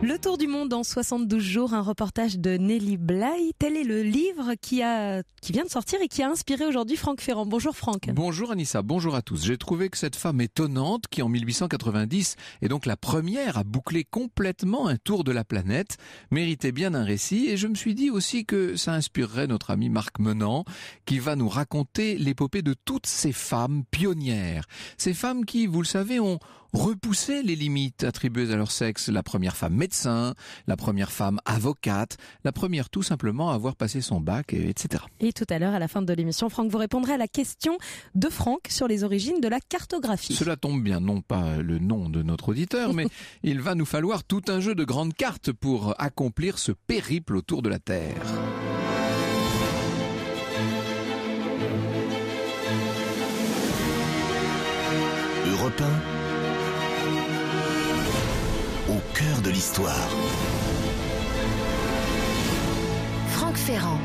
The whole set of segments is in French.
Le tour du monde en 72 jours, un reportage de Nelly Bly. Tel est le livre qui, a, qui vient de sortir et qui a inspiré aujourd'hui Franck Ferrand. Bonjour Franck. Bonjour Anissa, bonjour à tous. J'ai trouvé que cette femme étonnante, qui en 1890 est donc la première à boucler complètement un tour de la planète, méritait bien un récit et je me suis dit aussi que ça inspirerait notre ami Marc Menant, qui va nous raconter l'épopée de toutes ces femmes pionnières. Ces femmes qui, vous le savez, ont repoussé les limites attribuées à leur sexe. La première femme médecin, la première femme avocate, la première tout simplement à avoir passé son bac, etc. Et tout à l'heure, à la fin de l'émission, Franck, vous répondrez à la question de Franck sur les origines de la cartographie. Cela tombe bien, non pas le nom de notre auditeur, mais il va nous falloir tout un jeu de grandes cartes pour accomplir ce périple autour de la Terre. Europe au cœur de l'histoire. Franck Ferrand.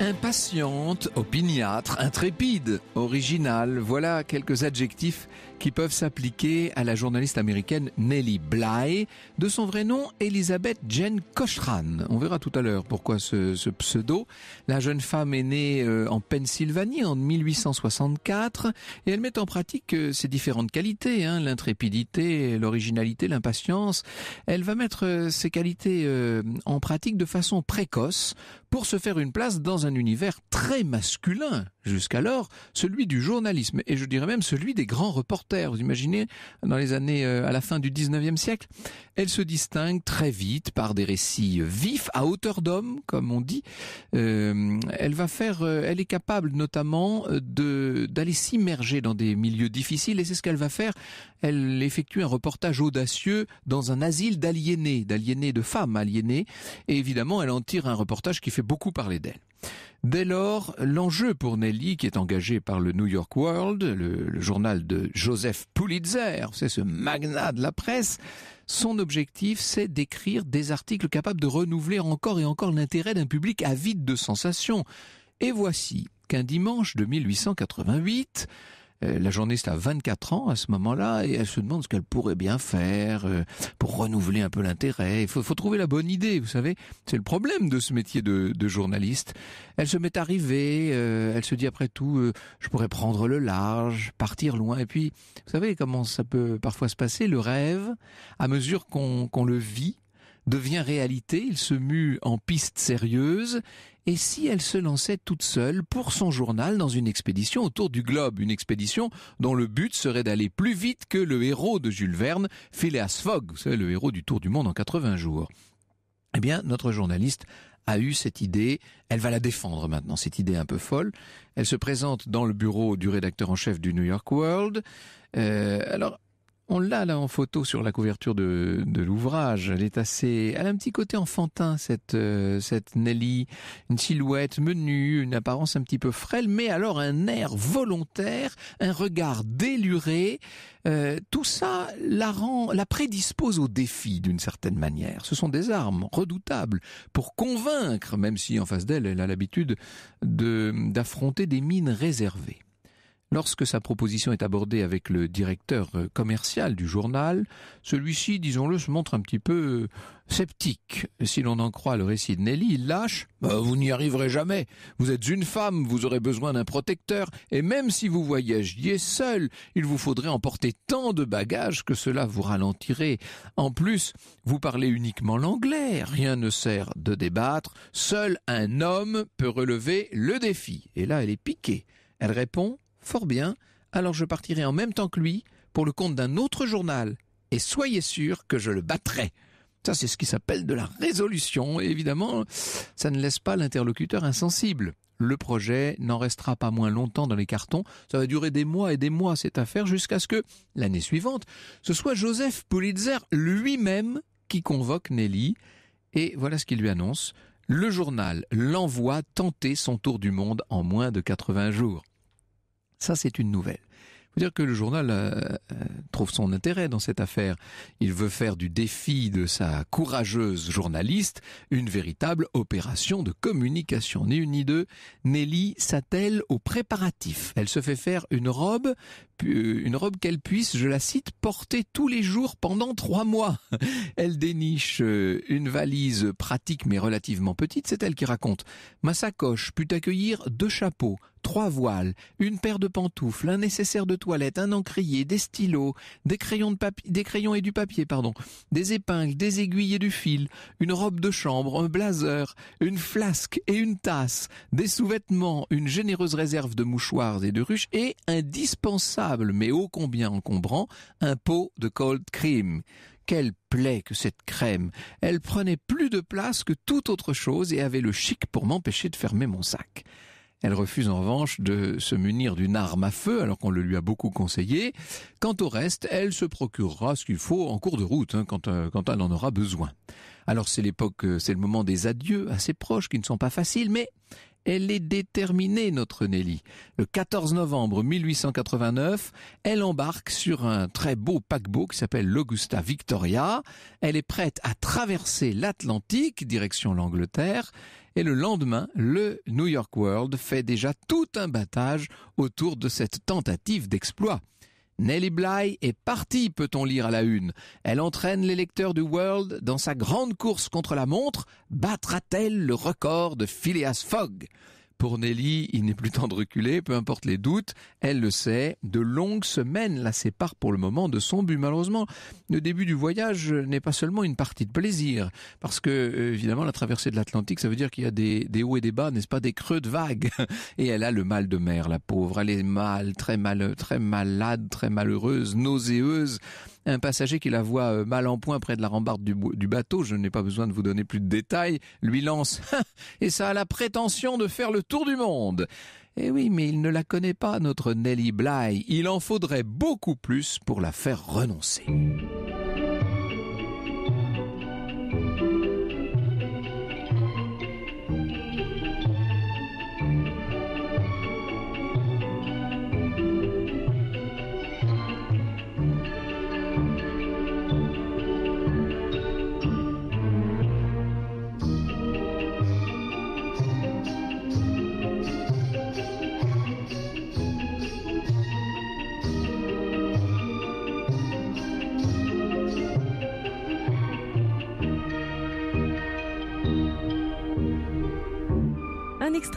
Impatiente, opiniâtre, intrépide, originale, voilà quelques adjectifs qui peuvent s'appliquer à la journaliste américaine Nellie Bly, de son vrai nom Elizabeth Jane Cochran. On verra tout à l'heure pourquoi ce, pseudo. La jeune femme est née euh, en Pennsylvanie en 1864 et elle met en pratique euh, ses différentes qualités, hein, l'intrépidité, l'originalité, l'impatience. Elle va mettre euh, ses qualités en pratique de façon précoce pour se faire une place dans un univers très masculin, jusqu'alors celui du journalisme et je dirais même celui des grands reporters. Vous imaginez, dans les années euh, à la fin du 19e siècle, elle se distingue très vite par des récits vifs, à hauteur d'homme, comme on dit. Euh, elle va faire, euh, elle est capable notamment de d'aller s'immerger dans des milieux difficiles et c'est ce qu'elle va faire. Elle effectue un reportage audacieux dans un asile d'aliénés, d'aliénés de femmes aliénées et évidemment elle en tire un reportage qui fait beaucoup parler d'elle. Dès lors, l'enjeu pour Nelly, qui est engagée par le New York World, le, journal de Joseph Pulitzer, c'est ce magnat de la presse, son objectif, c'est d'écrire des articles capables de renouveler encore et encore l'intérêt d'un public avide de sensations. Et voici qu'un dimanche de 1888, euh, la journaliste a 24 ans à ce moment-là et elle se demande ce qu'elle pourrait bien faire euh, pour renouveler un peu l'intérêt. Il faut, trouver la bonne idée, vous savez. C'est le problème de ce métier de, journaliste. Elle se met à rêver, euh, elle se dit après tout, je pourrais prendre le large, partir loin. Et puis, vous savez comment ça peut parfois se passer, le rêve, à mesure qu'on le vit, devient réalité, il se mue en piste sérieuse, et si elle se lançait toute seule pour son journal dans une expédition autour du globe, une expédition dont le but serait d'aller plus vite que le héros de Jules Verne, Phileas Fogg, savez le héros du Tour du Monde en 80 jours. Eh bien, notre journaliste a eu cette idée, elle va la défendre maintenant, cette idée un peu folle. Elle se présente dans le bureau du rédacteur en chef du New York World. Euh, alors, on l'a là en photo sur la couverture de, l'ouvrage. Elle est assez, elle a un petit côté enfantin euh, cette Nelly, une silhouette menue, une apparence un petit peu frêle, mais alors un air volontaire, un regard déluré. Euh, tout ça la rend, la prédispose au défi d'une certaine manière. Ce sont des armes redoutables pour convaincre, même si en face d'elle, elle a l'habitude de d'affronter des mines réservées. Lorsque sa proposition est abordée avec le directeur euh, commercial du journal, celui-ci, disons-le, se montre un petit peu euh, sceptique. Si l'on en croit le récit de Nelly, il lâche bah, Vous n'y arriverez jamais. Vous êtes une femme, vous aurez besoin d'un protecteur, et même si vous voyagiez seul, il vous faudrait emporter tant de bagages que cela vous ralentirait. En plus, vous parlez uniquement l'anglais, rien ne sert de débattre, seul un homme peut relever le défi. Et là, elle est piquée. Elle répond Fort bien, alors je partirai en même temps que lui pour le compte d'un autre journal, et soyez sûr que je le battrai. Ça, c'est ce qui s'appelle de la résolution, et évidemment, ça ne laisse pas l'interlocuteur insensible. Le projet n'en restera pas moins longtemps dans les cartons, ça va durer des mois et des mois cette affaire, jusqu'à ce que, l'année suivante, ce soit Joseph Pulitzer lui-même qui convoque Nelly, et voilà ce qu'il lui annonce. Le journal l'envoie tenter son tour du monde en moins de 80 jours. Ça, c'est une nouvelle. Il dire que le journal euh, euh, trouve son intérêt dans cette affaire. Il veut faire du défi de sa courageuse journaliste une véritable opération de communication. Ni une ni deux, Nelly s'attelle aux préparatifs. Elle se fait faire une robe, euh, une robe qu'elle puisse, je la cite, porter tous les jours pendant trois mois. Elle déniche euh, une valise pratique mais relativement petite, c'est elle qui raconte. Ma sacoche put accueillir deux chapeaux, trois voiles, une paire de pantoufles, un nécessaire de toilette, un encrier, des stylos, des crayons, de papier, des crayons et du papier, pardon, des épingles, des aiguilles et du fil, une robe de chambre, un blazer, une flasque et une tasse, des sous-vêtements, une généreuse réserve de mouchoirs et de ruches et indispensable mais ô combien encombrant, un pot de cold cream. Quelle plaie que cette crème Elle prenait plus de place que toute autre chose et avait le chic pour m'empêcher de fermer mon sac. Elle refuse en revanche de se munir d'une arme à feu alors qu'on le lui a beaucoup conseillé. Quant au reste, elle se procurera ce qu'il faut en cours de route hein, euh, quand, elle en aura besoin. Alors c'est l'époque, euh, c'est le moment des adieux assez proches qui ne sont pas faciles, mais elle est déterminée, notre Nelly. Le 14 novembre 1889, elle embarque sur un très beau paquebot qui s'appelle l'Augusta Victoria. Elle est prête à traverser l'Atlantique, direction l'Angleterre. Et le lendemain, le New York World fait déjà tout un battage autour de cette tentative d'exploit. Nelly Bly est partie, peut-on lire à la une. Elle entraîne les lecteurs du World dans sa grande course contre la montre. Battra-t-elle le record de Phileas Fogg pour Nelly, il n'est plus temps de reculer, peu importe les doutes, elle le sait, de longues semaines la séparent pour le moment de son but. Malheureusement, le début du voyage n'est pas seulement une partie de plaisir, parce que euh, évidemment la traversée de l'Atlantique, ça veut dire qu'il y a des, hauts et des bas, n'est-ce pas, des creux de vagues. Et elle a le mal de mer, la pauvre. Elle est mal, très mal, très malade, très malheureuse, nauséeuse un passager qui la voit euh, mal en point près de la rambarde du, bateau, je n'ai pas besoin de vous donner plus de détails, lui lance « Et ça a la prétention de faire le tour du monde !» Eh oui, mais il ne la connaît pas, notre Nelly Bly. Il en faudrait beaucoup plus pour la faire renoncer.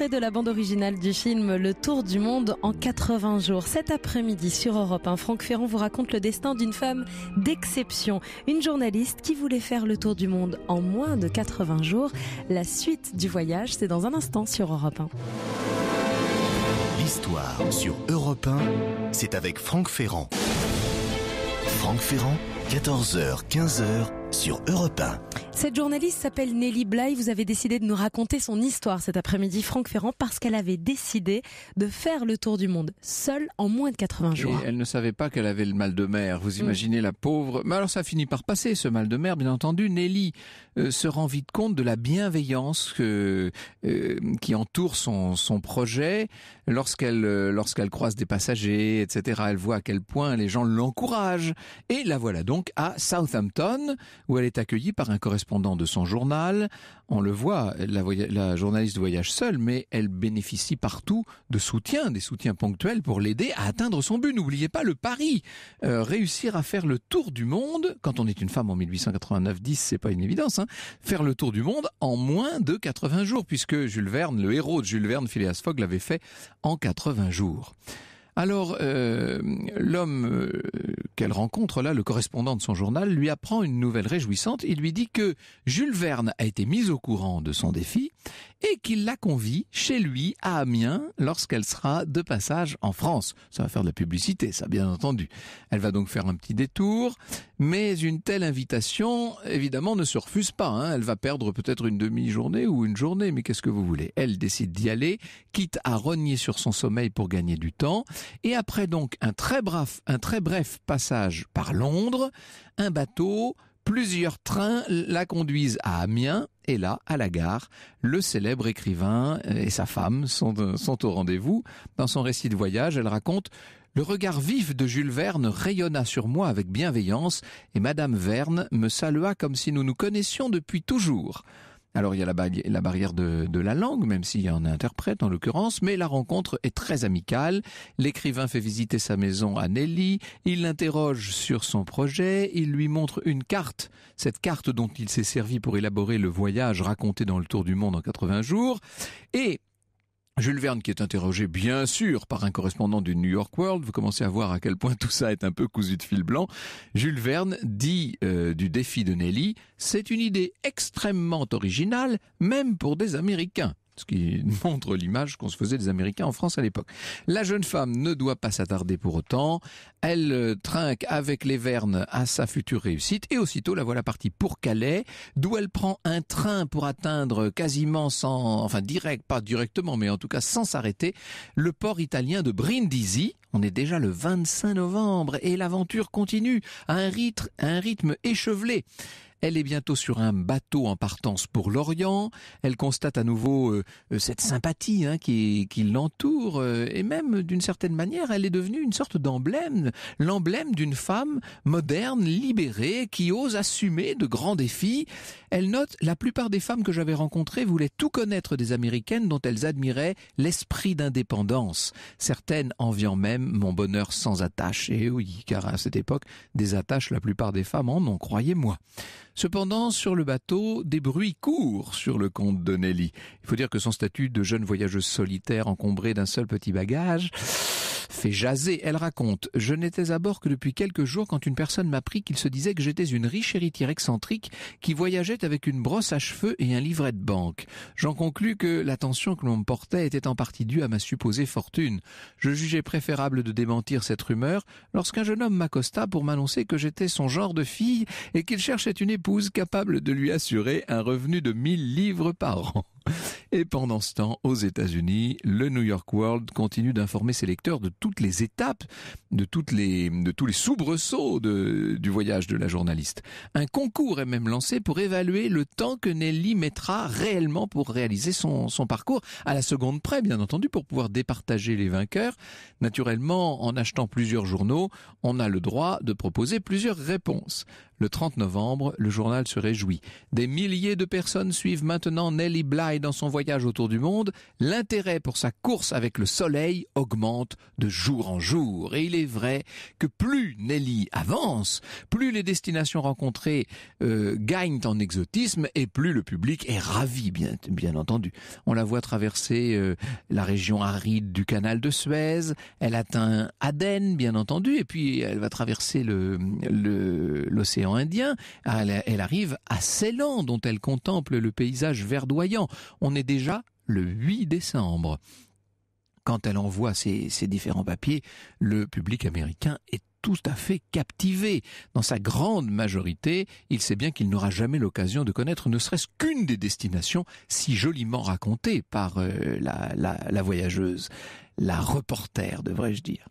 de la bande originale du film Le Tour du Monde en 80 jours. Cet après-midi sur Europe 1, Franck Ferrand vous raconte le destin d'une femme d'exception. Une journaliste qui voulait faire le tour du monde en moins de 80 jours. La suite du voyage, c'est dans un instant sur Europe 1. L'histoire sur Europe 1, c'est avec Franck Ferrand. Franck Ferrand, 14h, 15h sur Europe Cette journaliste s'appelle Nelly Bly. Vous avez décidé de nous raconter son histoire cet après-midi, Franck Ferrand, parce qu'elle avait décidé de faire le tour du monde seule en moins de 80 jours. Et elle ne savait pas qu'elle avait le mal de mer. Vous mm. imaginez la pauvre. Mais alors ça finit par passer ce mal de mer, bien entendu. Nelly euh, se rend vite compte de la bienveillance que, euh, qui entoure son, son projet lorsqu'elle euh, lorsqu'elle croise des passagers, etc. Elle voit à quel point les gens l'encouragent. Et la voilà donc à Southampton où elle est accueillie par un correspondant de son journal. On le voit, la, journaliste voyage seule, mais elle bénéficie partout de soutien, des soutiens ponctuels pour l'aider à atteindre son but. N'oubliez pas le pari. Euh, réussir à faire le tour du monde, quand on est une femme en 1889-10, c'est pas une évidence, hein. faire le tour du monde en moins de 80 jours, puisque Jules Verne, le héros de Jules Verne, Phileas Fogg, l'avait fait en 80 jours. Alors, euh, l'homme euh, qu'elle rencontre là, le correspondant de son journal, lui apprend une nouvelle réjouissante. Il lui dit que Jules Verne a été mis au courant de son défi et qu'il la convie chez lui à Amiens lorsqu'elle sera de passage en France. Ça va faire de la publicité, ça bien entendu. Elle va donc faire un petit détour, mais une telle invitation, évidemment, ne se refuse pas. Hein. Elle va perdre peut-être une demi-journée ou une journée, mais qu'est-ce que vous voulez Elle décide d'y aller, quitte à rogner sur son sommeil pour gagner du temps. Et après donc un très bref, passage par Londres, un bateau, plusieurs trains la conduisent à Amiens et là, à la gare, le célèbre écrivain et sa femme sont, sont au rendez-vous. Dans son récit de voyage, elle raconte le regard vif de Jules Verne rayonna sur moi avec bienveillance et Madame Verne me salua comme si nous nous connaissions depuis toujours. Alors il y a la, barrière de, la langue, même s'il y en a un interprète en l'occurrence, mais la rencontre est très amicale. L'écrivain fait visiter sa maison à Nelly, il l'interroge sur son projet, il lui montre une carte, cette carte dont il s'est servi pour élaborer le voyage raconté dans le Tour du Monde en 80 jours, et Jules Verne qui est interrogé bien sûr par un correspondant du New York World, vous commencez à voir à quel point tout ça est un peu cousu de fil blanc, Jules Verne dit euh, du défi de Nelly, c'est une idée extrêmement originale, même pour des Américains ce qui montre l'image qu'on se faisait des Américains en France à l'époque. La jeune femme ne doit pas s'attarder pour autant. Elle euh, trinque avec les Vernes à sa future réussite et aussitôt la voilà partie pour Calais, d'où elle prend un train pour atteindre quasiment sans, enfin direct, pas directement, mais en tout cas sans s'arrêter, le port italien de Brindisi. On est déjà le 25 novembre et l'aventure continue à un rythme, un rythme échevelé. Elle est bientôt sur un bateau en partance pour l'Orient. Elle constate à nouveau euh, euh, cette sympathie hein, qui, l'entoure. Euh, et même, d'une certaine manière, elle est devenue une sorte d'emblème, l'emblème d'une femme moderne, libérée, qui ose assumer de grands défis. Elle note, la plupart des femmes que j'avais rencontrées voulaient tout connaître des Américaines dont elles admiraient l'esprit d'indépendance. Certaines enviant même mon bonheur sans attache. Et oui, car à cette époque, des attaches, la plupart des femmes en ont, croyez-moi. Cependant, sur le bateau, des bruits courent sur le compte de Nelly. Il faut dire que son statut de jeune voyageuse solitaire encombrée d'un seul petit bagage fait jaser. Elle raconte Je n'étais à bord que depuis quelques jours quand une personne m'apprit qu'il se disait que j'étais une riche héritière excentrique qui voyageait avec une brosse à cheveux et un livret de banque. J'en conclus que l'attention que l'on me portait était en partie due à ma supposée fortune. Je jugeais préférable de démentir cette rumeur lorsqu'un jeune homme m'accosta pour m'annoncer que j'étais son genre de fille et qu'il cherchait une épouse capable de lui assurer un revenu de mille livres par an. Et pendant ce temps, aux États-Unis, le New York World continue d'informer ses lecteurs de toutes les étapes, de, toutes les, de tous les soubresauts du voyage de la journaliste. Un concours est même lancé pour évaluer le temps que Nelly mettra réellement pour réaliser son, son parcours, à la seconde près, bien entendu, pour pouvoir départager les vainqueurs. Naturellement, en achetant plusieurs journaux, on a le droit de proposer plusieurs réponses. Le 30 novembre, le journal se réjouit. Des milliers de personnes suivent maintenant Nelly Bly dans son voyage autour du monde. L'intérêt pour sa course avec le soleil augmente de jour en jour. Et il est vrai que plus Nelly avance, plus les destinations rencontrées euh, gagnent en exotisme et plus le public est ravi, bien, entendu. On la voit traverser euh, la région aride du canal de Suez. Elle atteint Aden, bien entendu, et puis elle va traverser l'océan. Indien, elle arrive à Ceylan dont elle contemple le paysage verdoyant. On est déjà le 8 décembre. Quand elle envoie ses, différents papiers, le public américain est tout à fait captivé. Dans sa grande majorité, il sait bien qu'il n'aura jamais l'occasion de connaître ne serait-ce qu'une des destinations si joliment racontées par euh, la voyageuse, la reporter, devrais-je dire.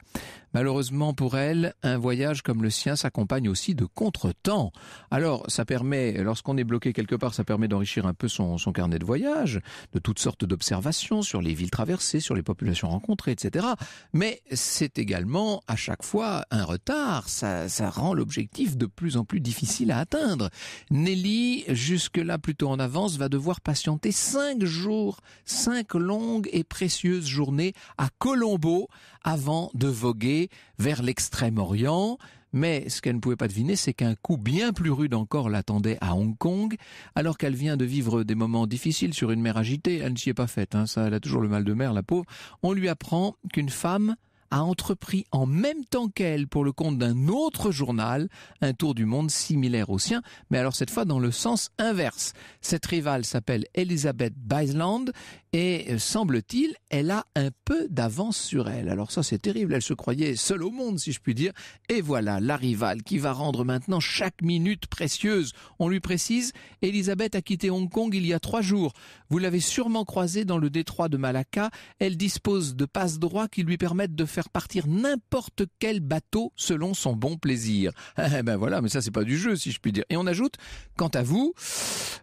Malheureusement pour elle, un voyage comme le sien s'accompagne aussi de contretemps. Alors, ça permet, lorsqu'on est bloqué quelque part, ça permet d'enrichir un peu son, carnet de voyage, de toutes sortes d'observations sur les villes traversées, sur les populations rencontrées, etc. Mais c'est également, à chaque fois, un retard. Ça, ça rend l'objectif de plus en plus difficile à atteindre. Nelly, jusque-là plutôt en avance, va devoir patienter cinq jours, cinq longues et précieuses journées à Colombo avant de voguer vers l'extrême-orient, mais ce qu'elle ne pouvait pas deviner, c'est qu'un coup bien plus rude encore l'attendait à Hong Kong, alors qu'elle vient de vivre des moments difficiles sur une mer agitée, elle ne s'y est pas faite, hein. ça, elle a toujours le mal de mer, la pauvre, on lui apprend qu'une femme a entrepris en même temps qu'elle, pour le compte d'un autre journal, un tour du monde similaire au sien, mais alors cette fois dans le sens inverse. Cette rivale s'appelle Elizabeth Beisland et euh, semble-t-il, elle a un peu d'avance sur elle. Alors ça, c'est terrible. Elle se croyait seule au monde, si je puis dire. Et voilà la rivale qui va rendre maintenant chaque minute précieuse. On lui précise, Elisabeth a quitté Hong Kong il y a trois jours. Vous l'avez sûrement croisée dans le détroit de Malacca. Elle dispose de passe droits qui lui permettent de faire partir n'importe quel bateau selon son bon plaisir. Eh ben voilà, mais ça, c'est pas du jeu, si je puis dire. Et on ajoute, quant à vous,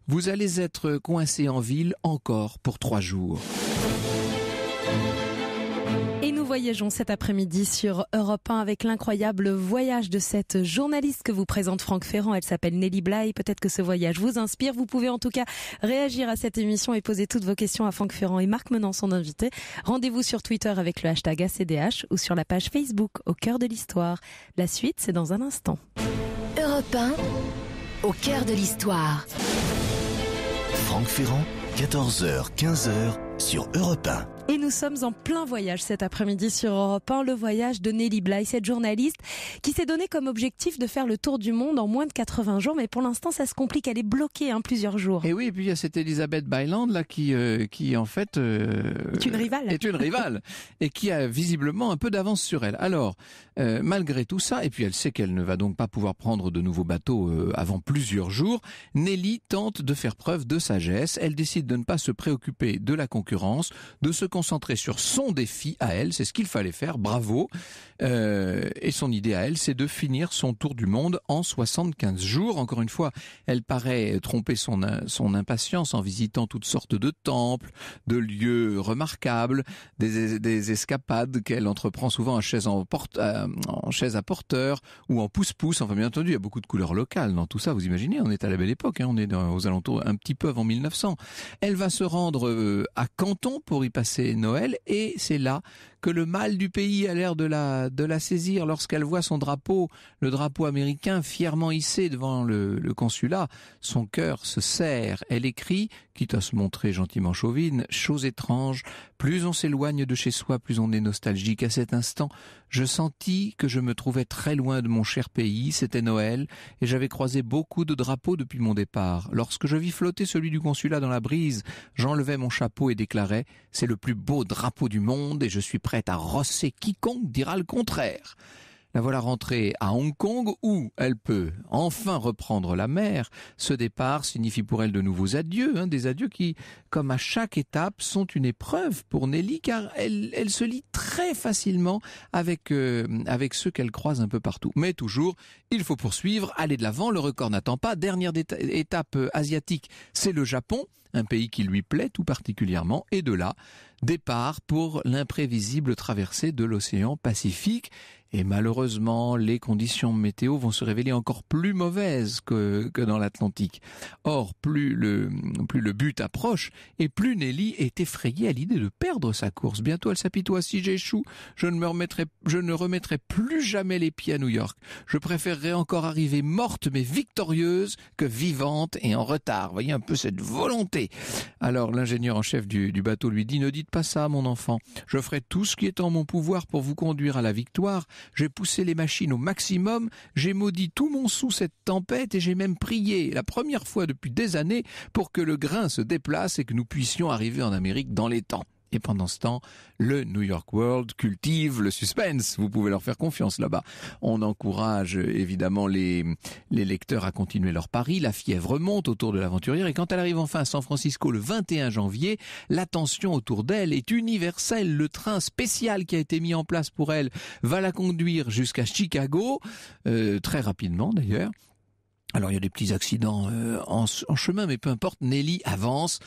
vous allez être coincé en ville encore pour trois jours. Et nous voyageons cet après-midi sur Europe 1 avec l'incroyable voyage de cette journaliste que vous présente Franck Ferrand. Elle s'appelle Nelly Bly. Peut-être que ce voyage vous inspire. Vous pouvez en tout cas réagir à cette émission et poser toutes vos questions à Franck Ferrand et Marc Menant, son invité. Rendez-vous sur Twitter avec le hashtag ACDH ou sur la page Facebook au cœur de l'histoire. La suite, c'est dans un instant. Europe 1, au cœur de l'histoire. Franck Ferrand 14h, 15h, sur Europe 1. Et nous sommes en plein voyage cet après-midi sur Europe 1, le voyage de Nelly Bly, cette journaliste qui s'est donné comme objectif de faire le tour du monde en moins de 80 jours, mais pour l'instant ça se complique, elle est bloquée en hein, plusieurs jours. Et oui, et puis il y a cette Elisabeth Byland là qui, euh, qui en fait euh, est une rivale, est une rivale et qui a visiblement un peu d'avance sur elle. Alors euh, malgré tout ça, et puis elle sait qu'elle ne va donc pas pouvoir prendre de nouveaux bateaux avant plusieurs jours, Nelly tente de faire preuve de sagesse. Elle décide de ne pas se préoccuper de la concurrence de se concentrer sur son défi à elle. C'est ce qu'il fallait faire. Bravo. Euh, et son idée à elle, c'est de finir son tour du monde en 75 jours. Encore une fois, elle paraît tromper son, son impatience en visitant toutes sortes de temples, de lieux remarquables, des, escapades qu'elle entreprend souvent en chaise, en, euh, chaise à porteur ou en pouce-pouce. Enfin, bien entendu, il y a beaucoup de couleurs locales dans tout ça. Vous imaginez, on est à la belle époque. Hein, on est aux alentours un petit peu avant 1900. Elle va se rendre euh, à Canton pour y passer Noël et c'est là que le mal du pays a l'air de la, de la saisir lorsqu'elle voit son drapeau, le drapeau américain, fièrement hissé devant le, consulat. Son cœur se serre. Elle écrit, quitte à se montrer gentiment chauvine, chose étrange, plus on s'éloigne de chez soi, plus on est nostalgique. À cet instant, je sentis que je me trouvais très loin de mon cher pays. C'était Noël et j'avais croisé beaucoup de drapeaux depuis mon départ. Lorsque je vis flotter celui du consulat dans la brise, j'enlevais mon chapeau et déclarais « c'est le plus beau drapeau du monde et je suis prête à rosser quiconque dira le contraire. La voilà rentrée à Hong Kong où elle peut enfin reprendre la mer. Ce départ signifie pour elle de nouveaux adieux, hein, des adieux qui, comme à chaque étape, sont une épreuve pour Nelly car elle, se lie très facilement avec, euh, avec ceux qu'elle croise un peu partout. Mais toujours, il faut poursuivre, aller de l'avant, le record n'attend pas. Dernière étape euh, asiatique, c'est le Japon, un pays qui lui plaît tout particulièrement. Et de là, départ pour l'imprévisible traversée de l'océan Pacifique. Et malheureusement, les conditions météo vont se révéler encore plus mauvaises que, que dans l'Atlantique. Or, plus le, plus le but approche, et plus Nelly est effrayée à l'idée de perdre sa course. Bientôt, elle s'apitoie. Si j'échoue, je ne me remettrai, je ne remettrai plus jamais les pieds à New York. Je préférerais encore arriver morte mais victorieuse que vivante et en retard. voyez un peu cette volonté. Alors, l'ingénieur en chef du, du bateau lui dit, ne dites pas ça, mon enfant. Je ferai tout ce qui est en mon pouvoir pour vous conduire à la victoire j'ai poussé les machines au maximum, j'ai maudit tout mon sou cette tempête et j'ai même prié, la première fois depuis des années, pour que le grain se déplace et que nous puissions arriver en Amérique dans les temps. Et pendant ce temps, le New York World cultive le suspense. Vous pouvez leur faire confiance là-bas. On encourage évidemment les, les lecteurs à continuer leur pari. La fièvre monte autour de l'aventurière et quand elle arrive enfin à San Francisco le 21 janvier, l'attention autour d'elle est universelle. Le train spécial qui a été mis en place pour elle va la conduire jusqu'à Chicago, euh, très rapidement d'ailleurs. Alors il y a des petits accidents euh, en, chemin, mais peu importe, Nelly avance,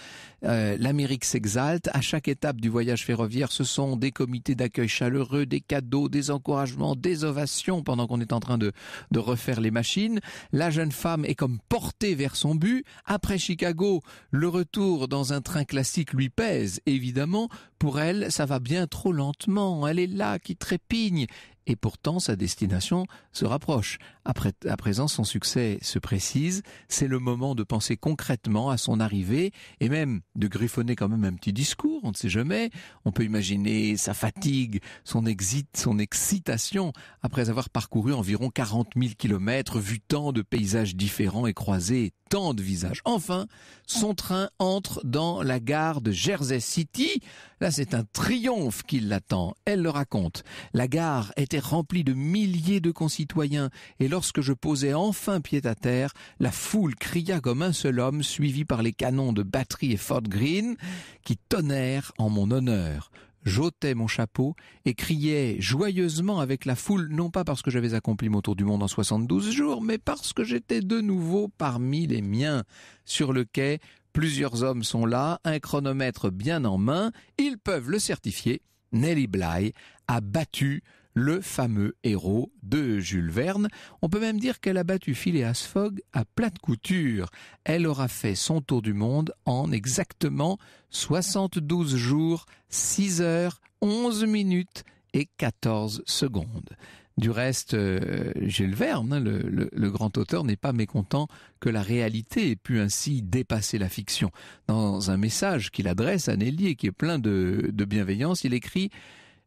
euh, l'Amérique s'exalte, à chaque étape du voyage ferroviaire, ce sont des comités d'accueil chaleureux, des cadeaux, des encouragements, des ovations pendant qu'on est en train de, de refaire les machines. La jeune femme est comme portée vers son but. Après Chicago, le retour dans un train classique lui pèse, évidemment. Pour elle, ça va bien trop lentement, elle est là, qui trépigne, et pourtant sa destination se rapproche. à présent, son succès se précise, c'est le moment de penser concrètement à son arrivée, et même de griffonner quand même un petit discours, on ne sait jamais, on peut imaginer sa fatigue, son exit, son excitation, après avoir parcouru environ 40 000 kilomètres, vu tant de paysages différents et croisé tant de visages. Enfin, son train entre dans la gare de Jersey City, là c'est un triomphe qui l'attend, elle le raconte. La gare est rempli de milliers de concitoyens, et lorsque je posais enfin pied à terre, la foule cria comme un seul homme, suivi par les canons de batterie et Fort Greene, qui tonnèrent en mon honneur j'ôtais mon chapeau et criais joyeusement avec la foule, non pas parce que j'avais accompli mon tour du monde en 72 jours, mais parce que j'étais de nouveau parmi les miens. Sur le quai, plusieurs hommes sont là, un chronomètre bien en main, ils peuvent le certifier. Nelly Bly a battu le fameux héros de Jules Verne. On peut même dire qu'elle a battu Phileas Fogg à plate couture. Elle aura fait son tour du monde en exactement 72 jours, 6 heures, 11 minutes et 14 secondes. Du reste, euh, Jules Verne, hein, le, grand auteur, n'est pas mécontent que la réalité ait pu ainsi dépasser la fiction. Dans un message qu'il adresse à Nelly qui est plein de bienveillance, il écrit ⁇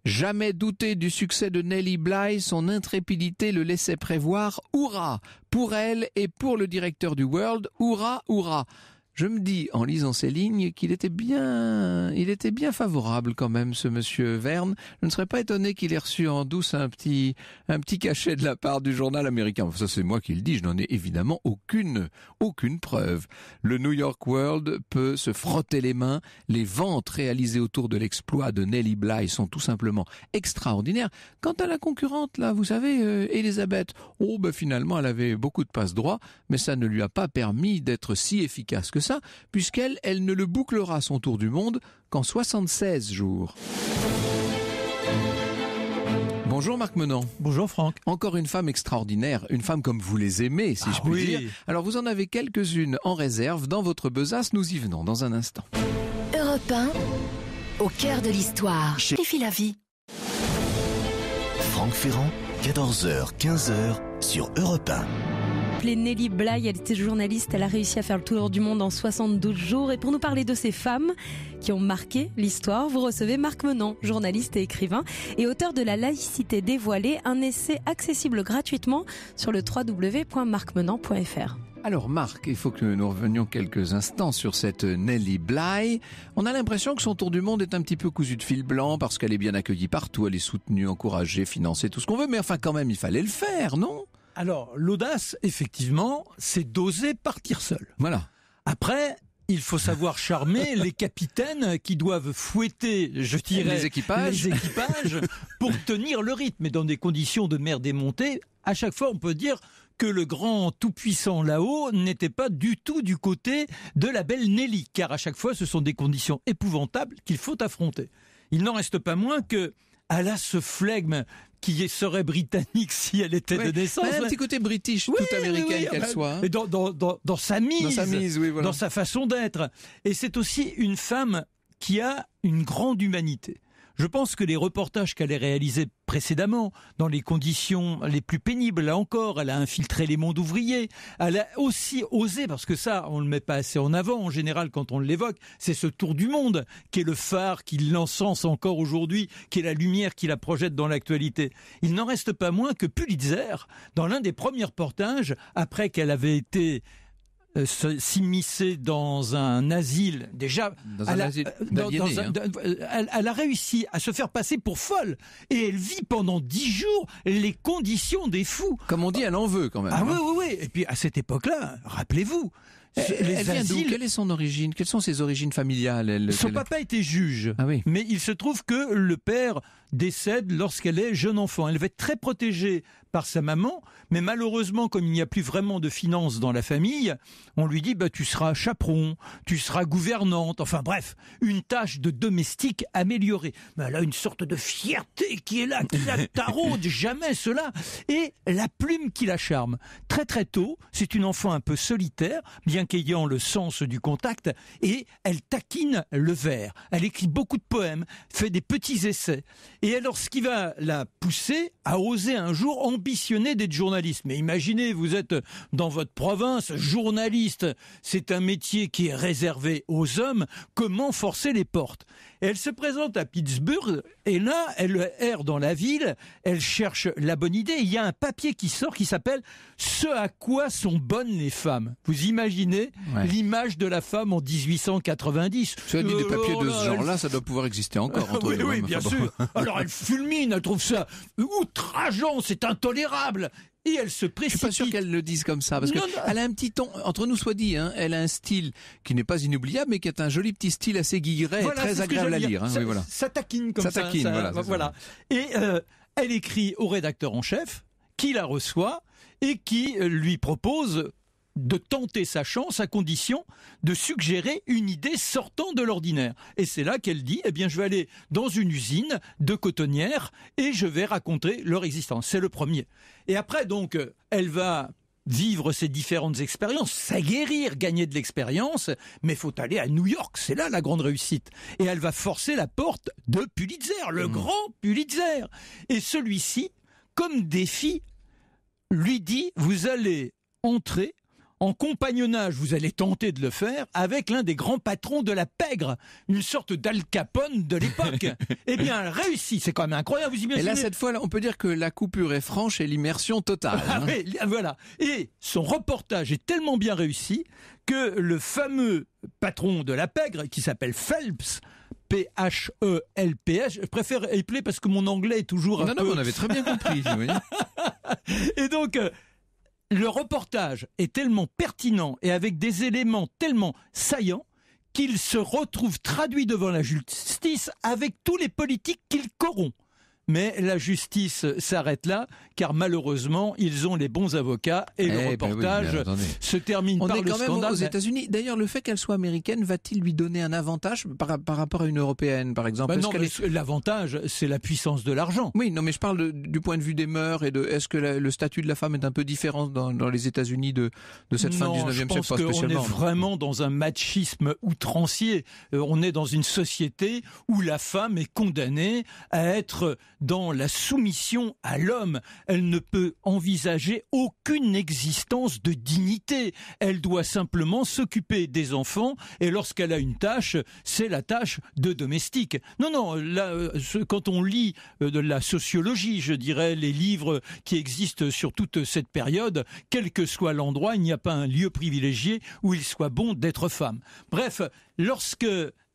Jamais douté du succès de Nelly Bly, son intrépidité le laissait prévoir. Hurrah! Pour elle et pour le directeur du World, hurrah, hurrah! Je me dis, en lisant ces lignes, qu'il était bien, il était bien favorable quand même, ce monsieur Verne. Je ne serais pas étonné qu'il ait reçu en douce un petit, un petit cachet de la part du journal américain. ça, c'est moi qui le dis. Je n'en ai évidemment aucune, aucune preuve. Le New York World peut se frotter les mains. Les ventes réalisées autour de l'exploit de Nelly Bly sont tout simplement extraordinaires. Quant à la concurrente, là, vous savez, euh, Elisabeth, oh, ben finalement, elle avait beaucoup de passe-droit, mais ça ne lui a pas permis d'être si efficace que puisqu'elle elle ne le bouclera son tour du monde qu'en 76 jours. Bonjour Marc Menant. Bonjour Franck. Encore une femme extraordinaire, une femme comme vous les aimez, si ah je puis dire. Alors vous en avez quelques-unes en réserve dans votre besace, nous y venons dans un instant. Europe 1, au cœur de l'histoire. Chez la vie. Franck Ferrand, 14h, 15h sur Europe 1 s'appelait Nelly Bly, elle était journaliste, elle a réussi à faire le tour du monde en 72 jours et pour nous parler de ces femmes qui ont marqué l'histoire, vous recevez Marc menon journaliste et écrivain et auteur de La laïcité dévoilée, un essai accessible gratuitement sur le www.marcmenant.fr. Alors Marc, il faut que nous revenions quelques instants sur cette Nelly Bly. On a l'impression que son tour du monde est un petit peu cousu de fil blanc parce qu'elle est bien accueillie partout, elle est soutenue, encouragée, financée, tout ce qu'on veut, mais enfin quand même il fallait le faire, non alors, l'audace, effectivement, c'est d'oser partir seul. Voilà. Après, il faut savoir charmer les capitaines qui doivent fouetter, je dirais, les équipages, les équipages pour tenir le rythme. Et dans des conditions de mer démontée, à chaque fois, on peut dire que le grand tout-puissant là-haut n'était pas du tout du côté de la belle Nelly, car à chaque fois, ce sont des conditions épouvantables qu'il faut affronter. Il n'en reste pas moins que elle a ce flegme qui serait britannique si elle était de naissance. Elle un petit côté british, tout américaine qu'elle soit. Hein. dans, sa mise, dans sa façon d'être. Et c'est aussi une femme qui a une grande humanité. Je pense que les reportages qu'elle a réalisés précédemment, dans les conditions les plus pénibles, là encore, elle a infiltré les mondes ouvriers, elle a aussi osé, parce que ça, on ne le met pas assez en avant en général quand on l'évoque, c'est ce tour du monde qui est le phare, qui l'encense encore aujourd'hui, qui est la lumière qui la projette dans l'actualité. Il n'en reste pas moins que Pulitzer, dans l'un des premiers reportages, après qu'elle avait été euh, s'immiscer dans un asile, déjà, elle, a, réussi à se faire passer pour folle. Et elle vit pendant dix jours les conditions des fous. Comme on dit, elle en veut quand même. Ah hein. oui, oui, oui. Et puis à cette époque-là, rappelez-vous, elle Quelle est son origine Quelles sont ses origines familiales Son papa était juge, ah mais il se trouve que le père décède lorsqu'elle est jeune enfant. Elle va être très protégée sa maman, mais malheureusement, comme il n'y a plus vraiment de finances dans la famille, on lui dit bah, tu seras chaperon, tu seras gouvernante, enfin bref, une tâche de domestique améliorée. Mais bah, elle a une sorte de fierté qui est là, qui la taraude, jamais cela. Et la plume qui la charme. Très très tôt, c'est une enfant un peu solitaire, bien qu'ayant le sens du contact, et elle taquine le verre. Elle écrit beaucoup de poèmes, fait des petits essais. Et alors, ce qui va la pousser à oser un jour en d'être journaliste. Mais imaginez, vous êtes dans votre province, journaliste, c'est un métier qui est réservé aux hommes, comment forcer les portes elle se présente à Pittsburgh et là, elle erre dans la ville, elle cherche la bonne idée. Il y a un papier qui sort qui s'appelle Ce à quoi sont bonnes les femmes. Vous imaginez l'image de la femme en 1890. Ça dit des euh, papiers de ce genre-là, ça doit pouvoir exister encore. oui, oui, bien sûr. Alors elle fulmine, elle trouve ça outrageant, c'est intolérable et elle se précipite. Je suis pas sûr qu'elle le dise comme ça parce qu'elle a un petit ton entre nous soit dit. Hein, elle a un style qui n'est pas inoubliable mais qui est un joli petit style assez guilleret très agréable à lire. Hein. ça, taquine comme ça. voilà. Et euh, elle écrit au rédacteur en chef qui la reçoit et qui euh, lui propose de tenter sa chance à condition de suggérer une idée sortant de l'ordinaire. Et c'est là qu'elle dit, eh bien, je vais aller dans une usine de cotonnières et je vais raconter leur existence. C'est le premier. Et après, donc, elle va vivre ses différentes expériences, s'aguerrir, gagner de l'expérience, mais faut aller à New York, c'est là la grande réussite. Et elle va forcer la porte de Pulitzer, le mmh. grand Pulitzer. Et celui-ci, comme défi, lui dit, vous allez entrer en compagnonnage, vous allez tenter de le faire avec l'un des grands patrons de la pègre, une sorte d'Al Capone de l'époque. eh bien, réussi c'est quand même incroyable, vous imaginez. Et là, cette fois, là on peut dire que la coupure est franche et l'immersion totale. Ah, hein. ah, voilà. Et son reportage est tellement bien réussi que le fameux patron de la pègre, qui s'appelle Phelps, P-H-E-L-P-S. Je préfère épeler parce que mon anglais est toujours. Un peu... non, non, on avait très bien compris. Et donc, euh, le reportage est tellement pertinent et avec des éléments tellement saillants qu'il se retrouve traduit devant la justice avec tous les politiques qu'il corrompt. Mais la justice s'arrête là, car malheureusement, ils ont les bons avocats et eh le ben reportage se termine On est le scandale. aux États-Unis. D'ailleurs, le fait qu'elle soit américaine va-t-il lui donner un avantage par, rapport à une européenne, par exemple bah Non, l'avantage, c'est la puissance de l'argent. Oui, non, mais je parle du point de vue des mœurs et de est-ce que le statut de la femme est un peu différent dans, les États-Unis de, de cette fin du 19e siècle Je pense qu'on est vraiment dans un machisme outrancier. Euh, on est dans une société où la femme est condamnée à être dans la soumission à l'homme. Elle ne peut envisager aucune existence de dignité. Elle doit simplement s'occuper des enfants et lorsqu'elle a une tâche, c'est la tâche de domestique. Non, non, euh, quand on lit euh, de la sociologie, je dirais, les livres qui existent sur toute cette période, quel que soit l'endroit, il n'y a pas un lieu privilégié où il soit bon d'être femme. Bref, lorsque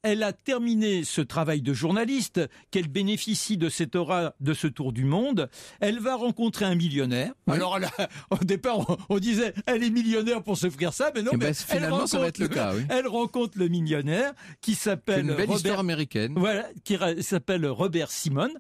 elle a terminé ce travail de journaliste, qu'elle bénéficie de cette aura de ce tour du monde. Elle va rencontrer un millionnaire. Alors, au départ, on, disait, elle est millionnaire pour se faire ça, mais non, eh ben, mais finalement, ça va être le cas. Elle rencontre le millionnaire qui s'appelle une belle Robert, histoire américaine. Voilà, qui s'appelle Robert Simon.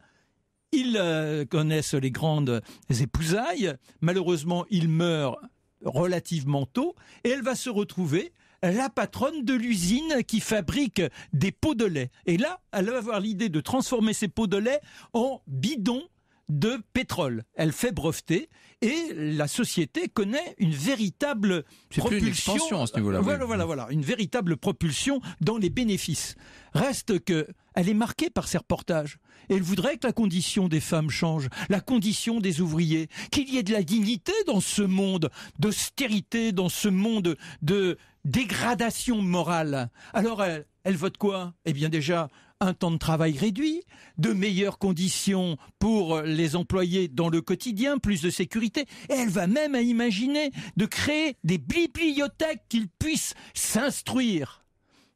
Ils euh, connaissent les grandes épousailles. Malheureusement, il meurt relativement tôt, et elle va se retrouver la patronne de l'usine qui fabrique des pots de lait. Et là, elle va avoir l'idée de transformer ces pots de lait en bidons de pétrole. Elle fait breveter et la société connaît une véritable propulsion. Voilà, voilà, voilà, une véritable propulsion dans les bénéfices. Reste que elle est marquée par ses reportages. elle voudrait que la condition des femmes change, la condition des ouvriers, qu'il y ait de la dignité dans ce monde d'austérité, dans ce monde de dégradation morale. Alors elle, elle vote quoi Eh bien déjà, un temps de travail réduit, de meilleures conditions pour les employés dans le quotidien, plus de sécurité. Et elle va même à imaginer de créer des bibliothèques qu'ils puissent s'instruire.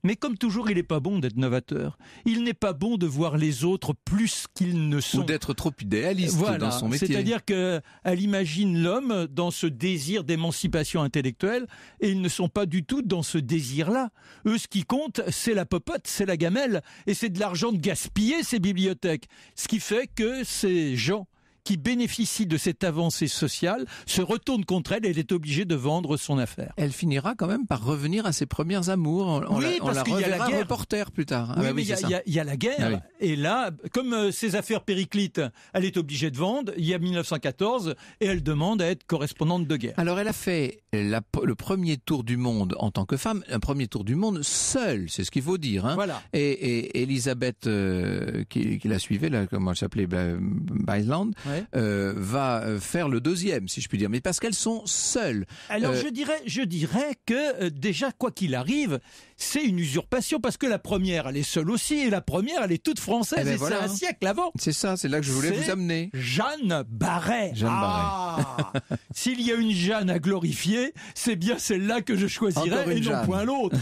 Mais comme toujours, il n'est pas bon d'être novateur. Il n'est pas bon de voir les autres plus qu'ils ne sont. Ou d'être trop idéaliste dans son métier. C'est-à-dire qu'elle imagine l'homme dans ce désir d'émancipation intellectuelle et ils ne sont pas du tout dans ce désir-là. Eux, ce qui compte, c'est la popote, c'est la gamelle et c'est de l'argent de gaspiller ces bibliothèques. Ce qui fait que ces gens qui bénéficie de cette avancée sociale se retourne contre elle et elle est obligée de vendre son affaire. Elle finira quand même par revenir à ses premières amours. oui, parce qu'il y a la guerre. reporter plus tard. Ah bah oui, mais il, y a, la guerre. Ah et là, comme ses euh, affaires périclites, elle est obligée de vendre. Il y a 1914 et elle demande à être correspondante de guerre. Alors elle a fait le premier tour du monde en tant que femme, un premier tour du monde seule, c'est ce qu'il faut dire. Hein. Voilà. Et, Elisabeth, euh, qui, la suivait, là, comment elle s'appelait, ben, Byland, euh, va euh, faire le deuxième, si je puis dire. Mais parce qu'elles sont seules. Alors euh, je dirais, je dirais que déjà quoi qu'il arrive, c'est une usurpation parce que la première, elle est seule aussi et la première, elle est toute française eh ben et c'est un hein. siècle avant. C'est ça, c'est là que je voulais vous amener. Jeanne Barret. Jeanne ah S'il y a une Jeanne à glorifier, c'est bien celle-là que je choisirais et non point l'autre.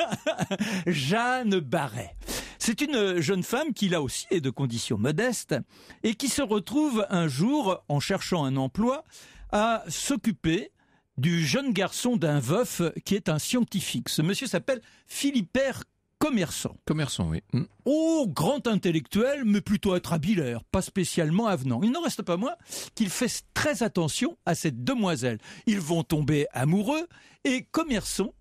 Jeanne Barret. C'est une jeune femme qui là aussi est de conditions modestes et qui se retrouve un jour, en cherchant un emploi, à s'occuper du jeune garçon d'un veuf qui est un scientifique. Ce monsieur s'appelle Philippère commerçant. Commerçant, oui. Hmm. Oh, grand intellectuel, mais plutôt être habileur, pas spécialement avenant. Il n'en reste pas moins qu'il fait très attention à cette demoiselle. Ils vont tomber amoureux et commerçant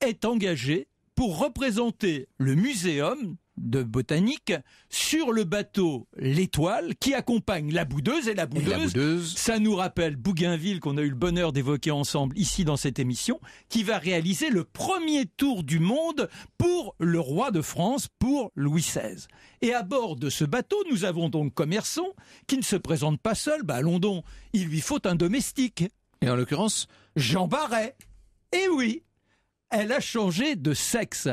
est engagé pour représenter le muséum de botanique sur le bateau L'Étoile qui accompagne la boudeuse et la boudeuse. Ça nous rappelle Bougainville qu'on a eu le bonheur d'évoquer ensemble ici dans cette émission, qui va réaliser le premier tour du monde pour le roi de France, pour Louis XVI. Et à bord de ce bateau, nous avons donc Commerçon qui ne se présente pas seul. Bah, à il lui faut un domestique. Et en l'occurrence, Jean Barret. Et eh oui, elle a changé de sexe.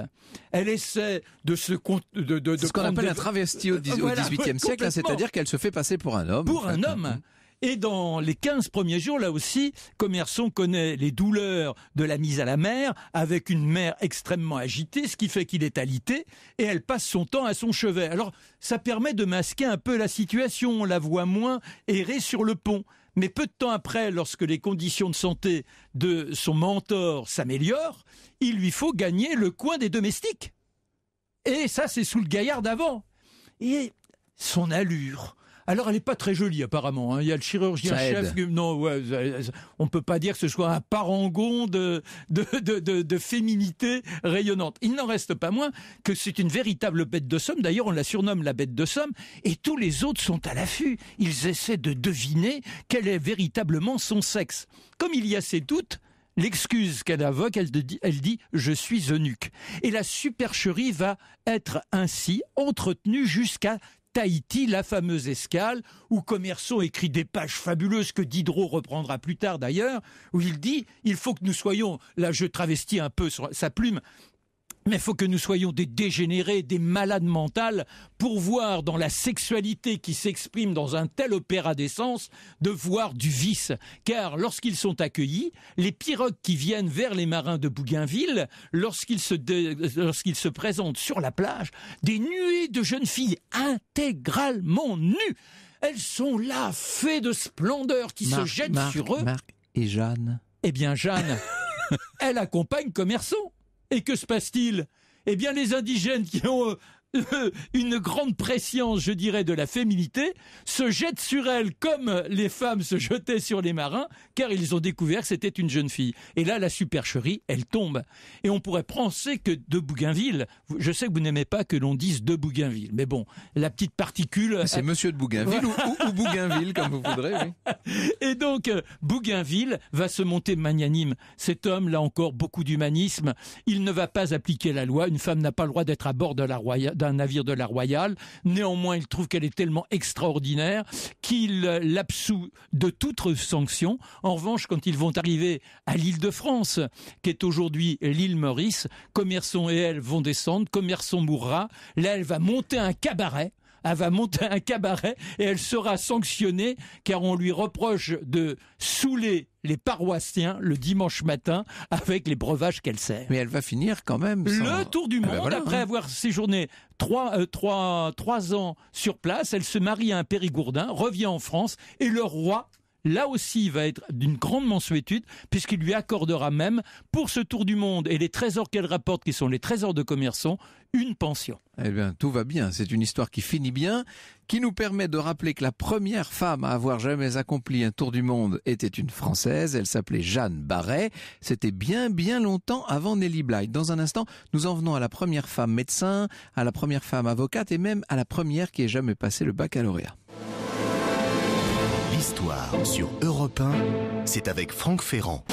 Elle essaie de se de, ce qu'on appelle un travesti au, XVIIIe siècle, hein, c'est-à-dire qu'elle se fait passer pour un homme. Pour un homme. Et dans les 15 premiers jours, là aussi, Commerçon connaît les douleurs de la mise à la mer, avec une mer extrêmement agitée, ce qui fait qu'il est alité, et elle passe son temps à son chevet. Alors, ça permet de masquer un peu la situation, on la voit moins errer sur le pont mais peu de temps après, lorsque les conditions de santé de son mentor s'améliorent, il lui faut gagner le coin des domestiques. Et ça, c'est sous le gaillard d'avant. Et son allure, alors, elle n'est pas très jolie, apparemment. Hein. Il y a le chirurgien-chef. Non, on ne peut pas dire que ce soit un parangon de, de, féminité rayonnante. Il n'en reste pas moins que c'est une véritable bête de somme. D'ailleurs, on la surnomme la bête de somme. Et tous les autres sont à l'affût. Ils essaient de deviner quel est véritablement son sexe. Comme il y a ces doutes, L'excuse qu'elle invoque, elle dit, elle dit Je suis eunuque. Et la supercherie va être ainsi entretenue jusqu'à Tahiti, la fameuse escale, où Commerçon écrit des pages fabuleuses que Diderot reprendra plus tard d'ailleurs, où il dit, il faut que nous soyons, là je travestis un peu sur sa plume, mais faut que nous soyons des dégénérés, des malades mentales, pour voir dans la sexualité qui s'exprime dans un tel opéra d'essence, de voir du vice. Car lorsqu'ils sont accueillis, les pirogues qui viennent vers les marins de Bougainville, lorsqu'ils se, lorsqu'ils se présentent sur la plage, des nuées de jeunes filles intégralement nues, elles sont là, faites de splendeur, qui se jettent sur eux. Marc et Jeanne. Eh bien, Jeanne, elle accompagne Commerçon. Et que se passe-t-il Eh bien, les indigènes qui ont euh, une grande préscience, je dirais, de la féminité, se jette sur elle comme les femmes se jetaient sur les marins, car ils ont découvert que c'était une jeune fille. Et là, la supercherie, elle tombe. Et on pourrait penser que de Bougainville, je sais que vous n'aimez pas que l'on dise de Bougainville, mais bon, la petite particule. C'est euh, Monsieur de Bougainville ou, Bougainville, comme vous voudrez. Et donc, euh, Bougainville va se monter magnanime. Cet homme, là encore, beaucoup d'humanisme. Il ne va pas appliquer la loi. Une femme n'a pas le droit d'être à bord de la royale un navire de la Royale. Néanmoins, il trouve qu'elle est tellement extraordinaire qu'il euh, l'absout de toute sanction. En revanche, quand ils vont arriver à l'île de France, qui est aujourd'hui l'île Maurice, Commerçon et elle vont descendre, Commerçon mourra. Là, elle va monter un cabaret elle va monter un cabaret et elle sera sanctionnée car on lui reproche de saouler les paroissiens le dimanche matin avec les breuvages qu'elle sert. Mais elle va finir quand même. Le tour du eh ben monde, après hein. avoir séjourné trois, euh, trois, trois ans sur place, elle se marie à un périgourdin, revient en France et le roi là aussi, il va être d'une grande mansuétude, puisqu'il lui accordera même, pour ce tour du monde et les trésors qu'elle rapporte, qui sont les trésors de commerçants, une pension. Eh bien, tout va bien. C'est une histoire qui finit bien, qui nous permet de rappeler que la première femme à avoir jamais accompli un tour du monde était une Française. Elle s'appelait Jeanne Barret. C'était bien, bien longtemps avant Nelly Bly. Dans un instant, nous en venons à la première femme médecin, à la première femme avocate et même à la première qui ait jamais passé le baccalauréat l'histoire sur Europe 1, c'est avec Franck Ferrand.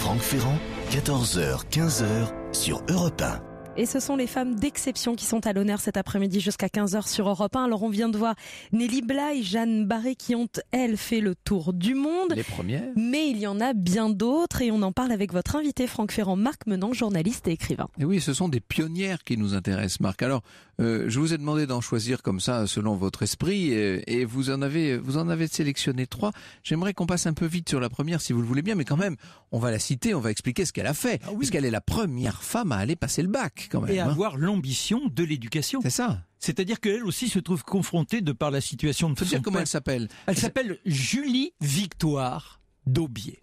Franck Ferrand, 14h-15h sur Europe 1. Et ce sont les femmes d'exception qui sont à l'honneur cet après-midi jusqu'à 15h sur Europe 1. Alors on vient de voir Nelly bla et Jeanne Barré qui ont, elles, fait le tour du monde. Les premières. Mais il y en a bien d'autres et on en parle avec votre invité Franck Ferrand, Marc Menant, journaliste et écrivain. Et oui, ce sont des pionnières qui nous intéressent, Marc. Alors, euh, je vous ai demandé d'en choisir comme ça selon votre esprit et, vous en avez vous en avez sélectionné trois. J'aimerais qu'on passe un peu vite sur la première si vous le voulez bien, mais quand même, on va la citer, on va expliquer ce qu'elle a fait, ah qu'elle puisqu'elle est la première femme à aller passer le bac. Et hein. avoir l'ambition de l'éducation. C'est ça. C'est-à-dire qu'elle aussi se trouve confrontée de par la situation de comment elle s'appelle Elle s'appelle Julie Victoire d'Aubier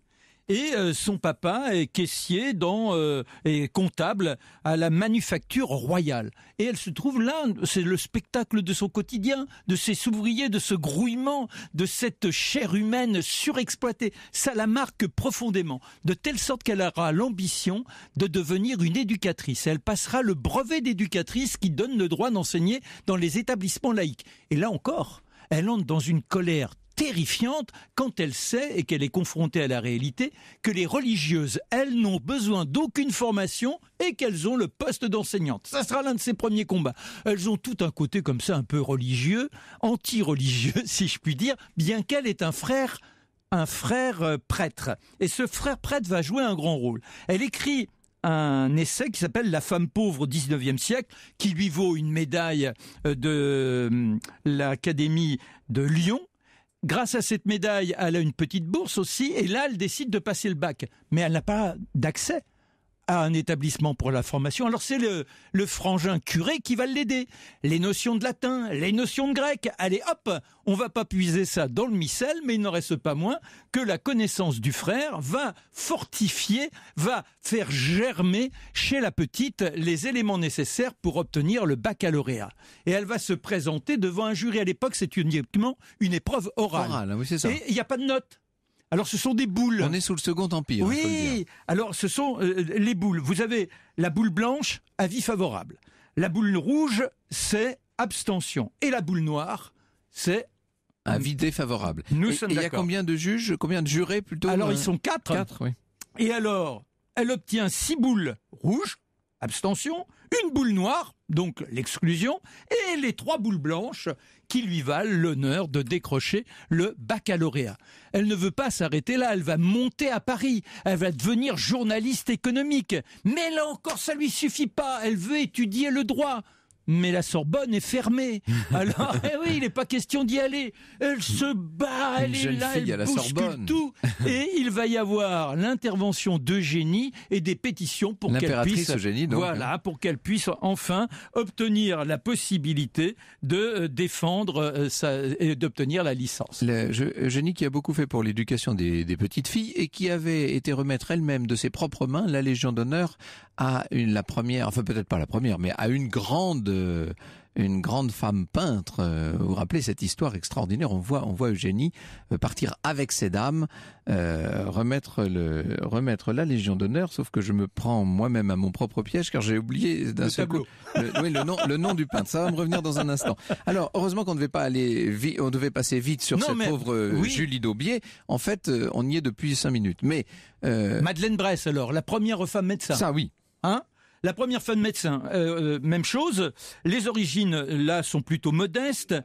et euh, son papa est caissier dans et euh, comptable à la manufacture royale. Et elle se trouve là, c'est le spectacle de son quotidien, de ses ouvriers, de ce grouillement, de cette chair humaine surexploitée. Ça la marque profondément, de telle sorte qu'elle aura l'ambition de devenir une éducatrice. Elle passera le brevet d'éducatrice qui donne le droit d'enseigner dans les établissements laïques. Et là encore, elle entre dans une colère terrifiante quand elle sait et qu'elle est confrontée à la réalité que les religieuses, elles, n'ont besoin d'aucune formation et qu'elles ont le poste d'enseignante. Ça sera l'un de ses premiers combats. Elles ont tout un côté comme ça un peu religieux, anti-religieux si je puis dire, bien qu'elle ait un frère un frère euh, prêtre. Et ce frère prêtre va jouer un grand rôle. Elle écrit un essai qui s'appelle La femme pauvre au XIXe siècle, qui lui vaut une médaille euh, de hum, l'Académie de Lyon. Grâce à cette médaille, elle a une petite bourse aussi, et là, elle décide de passer le bac. Mais elle n'a pas d'accès à un établissement pour la formation. Alors c'est le, le frangin curé qui va l'aider. Les notions de latin, les notions de grec. Allez, hop, on va pas puiser ça dans le missel, mais il n'en reste pas moins que la connaissance du frère va fortifier, va faire germer chez la petite les éléments nécessaires pour obtenir le baccalauréat. Et elle va se présenter devant un jury. À l'époque, c'est uniquement une épreuve orale. orale oui, ça. Et il n'y a pas de notes. Alors ce sont des boules. On est sous le Second Empire. Hein, oui. Alors ce sont euh, euh, les boules. Vous avez la boule blanche, avis favorable. La boule rouge, c'est abstention. Et la boule noire, c'est avis défavorable. Nous sommes d'accord. Il y a combien de juges, combien de jurés plutôt Alors euh, ils sont quatre. Quatre. Et alors, elle obtient six boules rouges abstention, une boule noire, donc l'exclusion, et les trois boules blanches qui lui valent l'honneur de décrocher le baccalauréat. Elle ne veut pas s'arrêter là, elle va monter à Paris, elle va devenir journaliste économique. Mais là encore, ça lui suffit pas, elle veut étudier le droit mais la Sorbonne est fermée. Alors, eh oui, il n'est pas question d'y aller. Elle se bat, elle est là, elle la bouscule tout. Et il va y avoir l'intervention d'Eugénie et des pétitions pour qu'elle puisse, voilà, hein. pour qu'elle puisse enfin obtenir la possibilité de euh, défendre euh, et d'obtenir la licence. Le, Eugénie qui a beaucoup fait pour l'éducation des, des petites filles et qui avait été remettre elle-même de ses propres mains la Légion d'honneur à la première, enfin peut-être pas la première, mais à une grande euh, une grande femme peintre. Euh, vous vous rappelez cette histoire extraordinaire On voit, on voit Eugénie euh, partir avec ces dames, remettre le, remettre la Légion d'honneur. Sauf que je me prends moi-même à mon propre piège car j'ai oublié d'un seul coup le, nom, le nom du peintre. Ça va me revenir dans un instant. Alors heureusement qu'on devait pas aller, on devait passer vite sur cette pauvre Julie Daubier. En fait, on y est depuis cinq minutes. Mais Madeleine Bresse alors, la première femme médecin. Ça oui. Hein la première femme médecin, euh, euh, même chose. Les origines, là, sont plutôt modestes.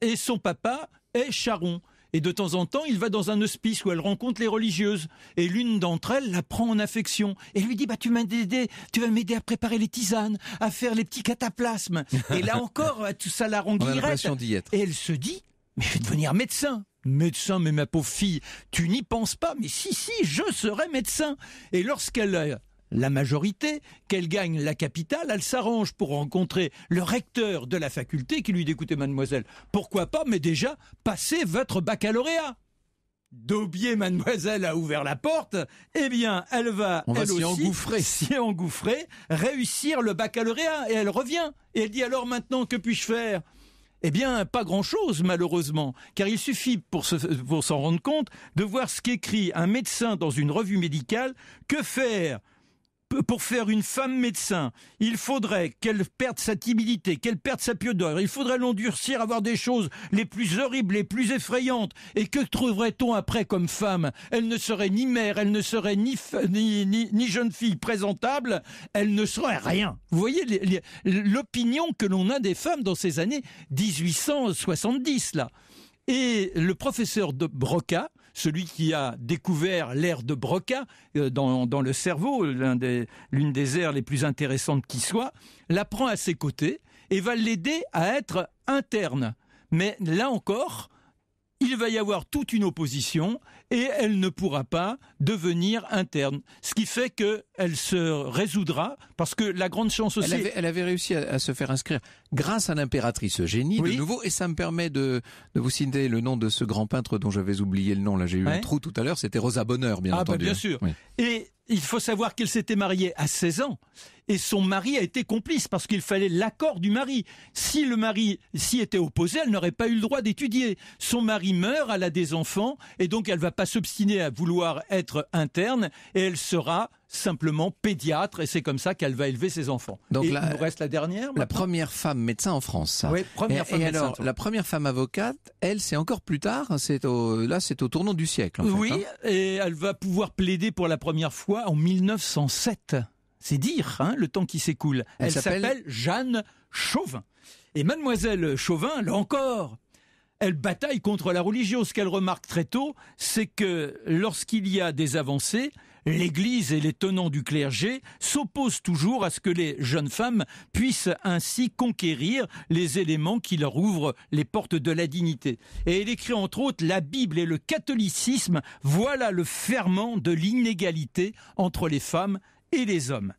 Et son papa est charron. Et de temps en temps, il va dans un hospice où elle rencontre les religieuses. Et l'une d'entre elles la prend en affection. Et lui dit, bah, tu, tu vas m'aider à préparer les tisanes, à faire les petits cataplasmes. et là encore, euh, tout ça la rend Et elle se dit, mais je vais devenir médecin. Médecin, mais ma pauvre fille, tu n'y penses pas, mais si, si, je serai médecin. Et lorsqu'elle la majorité, qu'elle gagne la capitale, elle s'arrange pour rencontrer le recteur de la faculté qui lui dit écoutez mademoiselle, pourquoi pas, mais déjà, passez votre baccalauréat. Daubier, mademoiselle, a ouvert la porte, eh bien, elle va, elle aussi, s'y engouffrer, réussir le baccalauréat, et elle revient, et elle dit alors maintenant, que puis-je faire eh bien, pas grand-chose, malheureusement, car il suffit, pour s'en rendre compte, de voir ce qu'écrit un médecin dans une revue médicale, que faire pour faire une femme médecin, il faudrait qu'elle perde sa timidité, qu'elle perde sa pudeur, il faudrait l'endurcir à voir des choses les plus horribles, les plus effrayantes. Et que trouverait-on après comme femme Elle ne serait ni mère, elle ne serait ni, ni, ni, jeune fille présentable, elle ne serait rien. Vous voyez l'opinion que l'on a des femmes dans ces années 1870, là. Et le professeur de Broca, celui qui a découvert l'air de Broca euh, dans, le cerveau, l'une des, des aires les plus intéressantes qui soit, la prend à ses côtés et va l'aider à être interne. Mais là encore, il va y avoir toute une opposition et elle ne pourra pas devenir interne. Ce qui fait qu'elle se résoudra, parce que la grande chance aussi... Elle avait, réussi à, se faire inscrire grâce à l'impératrice Génie de nouveau, et ça me permet de, de vous citer le nom de ce grand peintre dont j'avais oublié le nom, là j'ai eu un trou tout à l'heure, c'était Rosa Bonheur, bien ah, bah, entendu. Ah bien sûr. Et il faut savoir qu'elle s'était mariée à 16 ans et son mari a été complice parce qu'il fallait l'accord du mari. Si le mari s'y était opposé, elle n'aurait pas eu le droit d'étudier. Son mari meurt, elle a des enfants et donc elle va pas s'obstiner à vouloir être interne et elle sera simplement pédiatre et c'est comme ça qu'elle va élever ses enfants. Donc et il nous reste la dernière. La première femme médecin en France. Oui, première la première femme avocate, elle, c'est encore plus tard. là, c'est au tournant du siècle. oui, hein. et elle va pouvoir plaider pour la première fois en 1907. C'est dire hein, le temps qui s'écoule. elle s'appelle Jeanne Chauvin. Et mademoiselle Chauvin, là encore, elle bataille contre la religion. Ce qu'elle remarque très tôt, c'est que lorsqu'il y a des avancées, l'Église et les tenants du clergé s'opposent toujours à ce que les jeunes femmes puissent ainsi conquérir les éléments qui leur ouvrent les portes de la dignité. Et elle écrit entre autres La Bible et le catholicisme, voilà le ferment de l'inégalité entre les femmes et les hommes.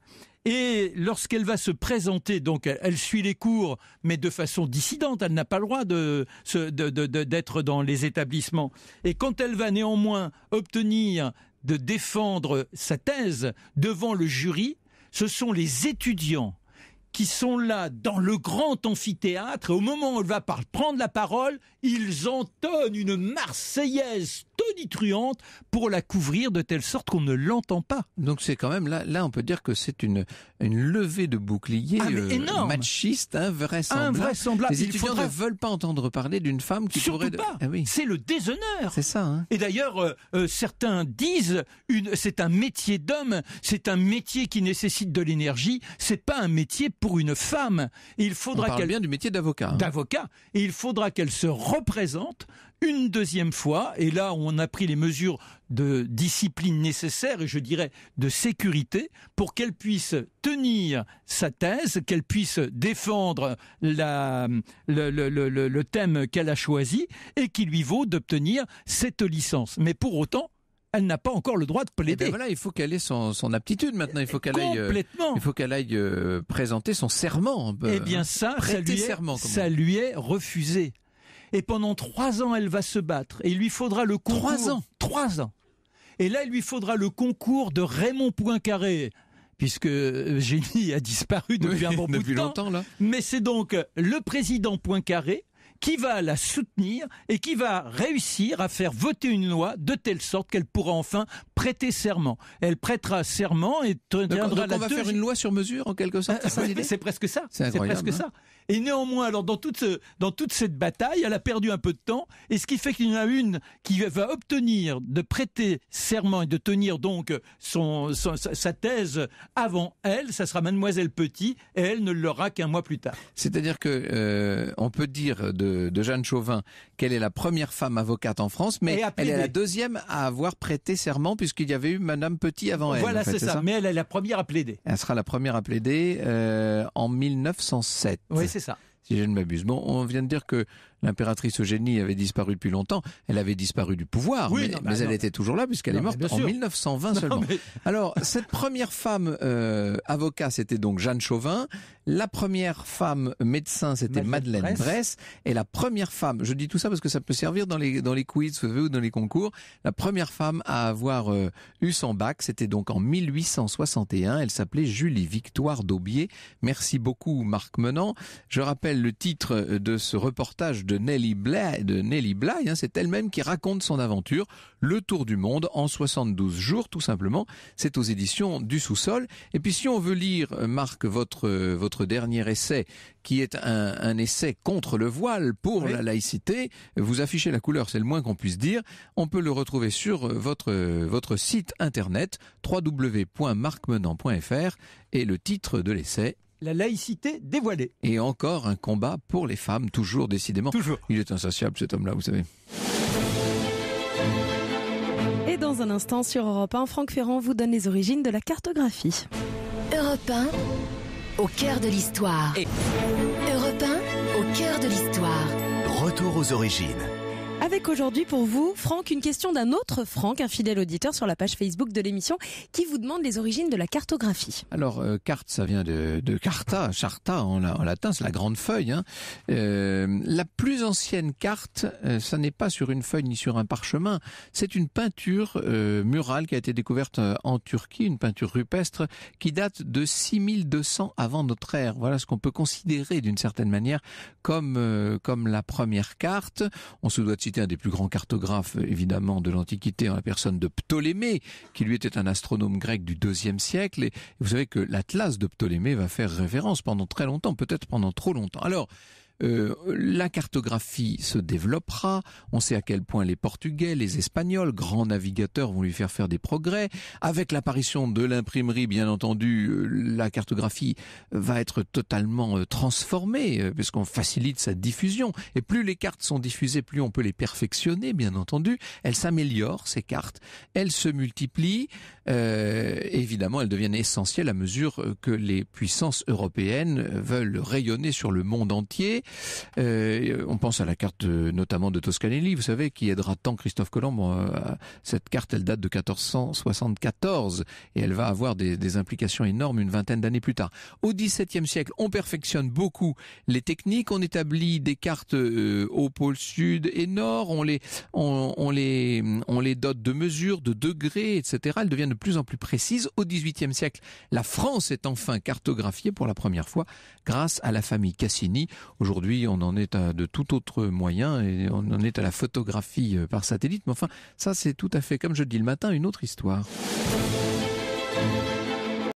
Et lorsqu'elle va se présenter, donc elle, suit les cours, mais de façon dissidente, elle n'a pas le droit d'être dans les établissements. Et quand elle va néanmoins obtenir de défendre sa thèse devant le jury, ce sont les étudiants qui sont là dans le grand amphithéâtre et au moment où elle va prendre la parole, ils entonnent une marseillaise tonitruante pour la couvrir de telle sorte qu'on ne l'entend pas. Donc c'est quand même là, là on peut dire que c'est une, une levée de bouclier ah, un euh, machiste, invraisemblable. Les étudiants ne veulent pas entendre parler d'une femme qui Surtout pourrait... pas. Ah oui. C'est le déshonneur. C'est ça. Hein. Et d'ailleurs, euh, euh, certains disent, une... c'est un métier d'homme, c'est un métier qui nécessite de l'énergie, c'est pas un métier pour pour une femme. il faudra qu'elle bien du métier d'avocat. Hein. D'avocat. Et il faudra qu'elle se représente une deuxième fois. Et là, on a pris les mesures de discipline nécessaires et je dirais de sécurité pour qu'elle puisse tenir sa thèse, qu'elle puisse défendre le, le thème qu'elle a choisi et qui lui vaut d'obtenir cette licence. Mais pour autant, elle n'a pas encore le droit de plaider. Eh ben voilà, il faut qu'elle ait son, aptitude maintenant. Il faut qu'elle aille, euh, complètement. il faut qu'elle aille euh, présenter son serment. Euh, eh bien ça, ça lui, est, refusé. Et pendant trois ans, elle va se battre. Et il lui faudra le concours. Trois ans. Trois ans. Et là, il lui faudra le concours de Raymond Poincaré puisque Génie a disparu depuis un bon bout Longtemps, là. Mais c'est donc le président Poincaré qui va la soutenir et qui va réussir à faire voter une loi de telle sorte qu'elle pourra enfin prêter serment. Elle prêtera serment et tiendra donc on va faire une loi sur mesure en quelque sorte. c'est presque ça. C'est presque hein. ça. Et néanmoins, alors dans toute, ce, dans toute cette bataille, elle a perdu un peu de temps. Et ce qui fait qu'il y en a une qui va obtenir de prêter serment et de tenir donc son, sa thèse avant elle. Ça sera Mademoiselle Petit. Et elle ne l'aura qu'un mois plus tard. C'est-à-dire que euh, on peut dire de, Jeanne Chauvin qu'elle est la première femme avocate en France, mais elle est la deuxième à avoir prêté serment puisqu'il y avait eu Madame Petit avant elle. Voilà, c'est ça. mais elle est la première à plaider. Elle sera la première à plaider euh, en 1907. Oui, c'est si je ne m'abuse. Bon, on vient de dire que L'impératrice Eugénie avait disparu depuis longtemps. Elle avait disparu du pouvoir, mais, bah elle était toujours là puisqu'elle est morte en 1920 seulement. Alors, cette première femme euh, avocat, c'était donc Jeanne Chauvin. La première femme médecin, c'était Madeleine, Madeleine Bresse. Et la première femme, je dis tout ça parce que ça peut servir dans les, dans les quiz ou dans les concours, la première femme à avoir euh, eu son bac, c'était donc en 1861. Elle s'appelait Julie Victoire d'Aubier. Merci beaucoup Marc Menant. Je rappelle le titre euh, de ce reportage de Nelly Bly, de hein, Nelly c'est elle-même qui raconte son aventure, le tour du monde en 72 jours tout simplement. C'est aux éditions du sous-sol. Et puis si on veut lire, euh, Marc, votre, euh, votre dernier essai, qui est un, essai contre le voile pour la laïcité, vous affichez la couleur, c'est le moins qu'on puisse dire. On peut le retrouver sur euh, votre, votre site internet www.marcmenant.fr et le titre de l'essai la laïcité dévoilée. Et encore un combat pour les femmes, toujours décidément. Toujours. Il est insatiable cet homme-là, vous savez. Et dans un instant sur Europe 1, Franck Ferrand vous donne les origines de la cartographie. Europe 1, au cœur de l'histoire. Et... Europe 1, au cœur de l'histoire. Retour aux origines. Avec aujourd'hui pour vous, Franck, une question d'un autre Franck, un fidèle auditeur sur la page Facebook de l'émission, qui vous demande les origines de la cartographie. Alors, euh, carte, ça vient de, carta, charta en, latin, c'est la grande feuille. Hein. Euh, la plus ancienne carte, euh, ça n'est pas sur une feuille ni sur un parchemin, c'est une peinture murale qui a été découverte en Turquie, une peinture rupestre qui date de 6200 avant notre ère. Voilà ce qu'on peut considérer d'une certaine manière comme, comme la première carte. On se doit de un des plus grands cartographes, évidemment, de l'Antiquité, en hein, la personne de Ptolémée, qui lui était un astronome grec du IIe siècle. Et vous savez que l'Atlas de Ptolémée va faire référence pendant très longtemps, peut-être pendant trop longtemps. Alors, euh, la cartographie se développera. On sait à quel point les Portugais, les Espagnols, grands navigateurs, vont lui faire faire des progrès. Avec l'apparition de l'imprimerie, bien entendu, euh, la cartographie va être totalement euh, transformée, puisqu'on facilite sa diffusion. Et plus les cartes sont diffusées, plus on peut les perfectionner, bien entendu. Elles s'améliorent, ces cartes. Elles se multiplient. Euh, évidemment, elles deviennent essentielles à mesure euh, que les puissances européennes euh, veulent rayonner sur le monde entier. on pense à la carte notamment de Toscanelli, vous savez, qui aidera tant Christophe Colomb. cette carte, elle date de 1474 et elle va avoir des, implications énormes une vingtaine d'années plus tard. Au XVIIe siècle, on perfectionne beaucoup les techniques, on établit des cartes au pôle sud et nord, on les, on, les, on les dote de mesures, de degrés, etc. Elles deviennent plus en plus précise Au XVIIIe siècle, la France est enfin cartographiée pour la première fois grâce à la famille Cassini. Aujourd'hui, on en est à de tout autre moyen et on en est à la photographie euh, par satellite. Mais enfin, ça, c'est tout à fait, comme je le dis le matin, une autre histoire.